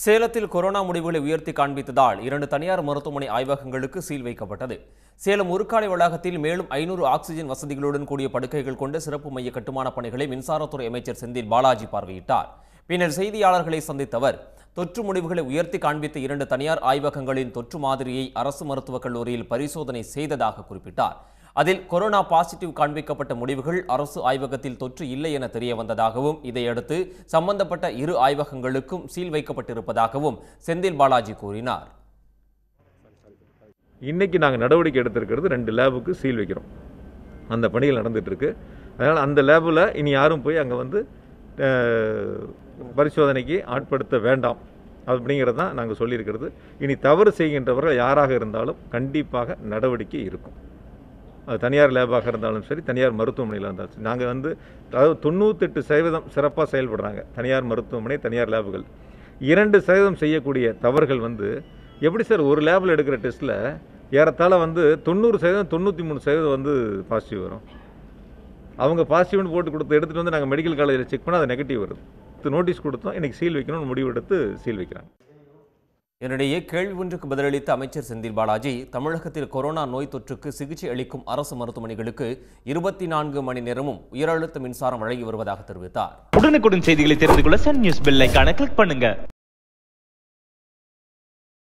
சேலத்தில் கொரோனா முடிவுகளை உயர்த்தி காண்பித்ததால் இரண்டு தனியார் மருத்துவமனை ஆய்வகங்களுக்கு சீல் வைக்கப்பட்டது சேலம் உருக்காலை வளாகத்தில் மேலும் ஐநூறு ஆக்சிஜன் வசதிகளுடன் கூடிய படுக்கைகள் கொண்ட சிறப்பு மைய கட்டுமான பணிகளை மின்சாரத்துறை அமைச்சர் செந்தில் பாலாஜி பார்வையிட்டார் பின்னர் செய்தியாளர்களை சந்தித்தவர் தொற்று முடிவுகளை உயர்த்தி காண்பித்த இரண்டு தனியார் ஆய்வகங்களின் தொற்று மாதிரியை அரசு மருத்துவக் கல்லூரியில் பரிசோதனை செய்ததாக குறிப்பிட்டார் அதில் கொரோனா பாசிட்டிவ் காண்பிக்கப்பட்ட முடிவுகள் அரசு ஆய்வகத்தில் தொற்று இல்லை என தெரிய வந்ததாகவும் இதையடுத்து சம்பந்தப்பட்ட இரு ஆய்வகங்களுக்கும் சீல் வைக்கப்பட்டிருப்பதாகவும் செந்தில் பாலாஜி கூறினார் இன்றைக்கி நாங்கள் நடவடிக்கை எடுத்திருக்கிறது ரெண்டு லேபுக்கு சீல் வைக்கிறோம் அந்த பணிகள் இருக்கு அதனால் அந்த லேபில் இனி யாரும் போய் அங்கே வந்து பரிசோதனைக்கு ஆட்படுத்த வேண்டாம் அப்படிங்கிறது தான் நாங்கள் சொல்லியிருக்கிறது இனி தவறு செய்கின்றவர்கள் யாராக இருந்தாலும் கண்டிப்பாக நடவடிக்கை இருக்கும் தனியார் லேபாக இருந்தாலும் சரி தனியார் மருத்துவமனையில் இருந்தாலும் சரி நாங்கள் வந்து அதாவது தொண்ணூத்தெட்டு சதவீதம் சிறப்பாக செயல்படுறாங்க தனியார் மருத்துவமனை தனியார் லேபுகள் இரண்டு சதவீதம் செய்யக்கூடிய தவறுகள் வந்து எப்படி சார் ஒரு லேபில் எடுக்கிற டெஸ்ட்டில் ஏறத்தாழ வந்து தொண்ணூறு சதவீதம் தொண்ணூற்றி மூணு சதவீதம் வந்து பாசிட்டிவ் வரும் அவங்க பாசிட்டிவ்னு போட்டு கொடுத்து எடுத்துகிட்டு வந்து நாங்கள் மெடிக்கல் காலேஜில் செக் பண்ணால் அது நெகட்டிவ் வருது நோட்டீஸ் கொடுத்தோம் இன்றைக்கி சீல் வைக்கணும்னு முடிவு எடுத்து சீல் வைக்கிறாங்க என்னிடையே கேள்வி ஒன்றுக்கு பதிலளித்த அமைச்சர் செந்தில் பாலாஜி தமிழகத்தில் கொரோனா நோய் தொற்றுக்கு சிகிச்சை அளிக்கும் அரசு மருத்துவமனைகளுக்கு இருபத்தி நான்கு மணி நேரமும் உயரழுத்த மின்சாரம் வழங்கி வருவதாக தெரிவித்தார் உடனுக்குடன் செய்திகளை தெரிந்து கொள்ள சன் நியூஸ் பெல்லைக்கான கிளிக் பண்ணுங்க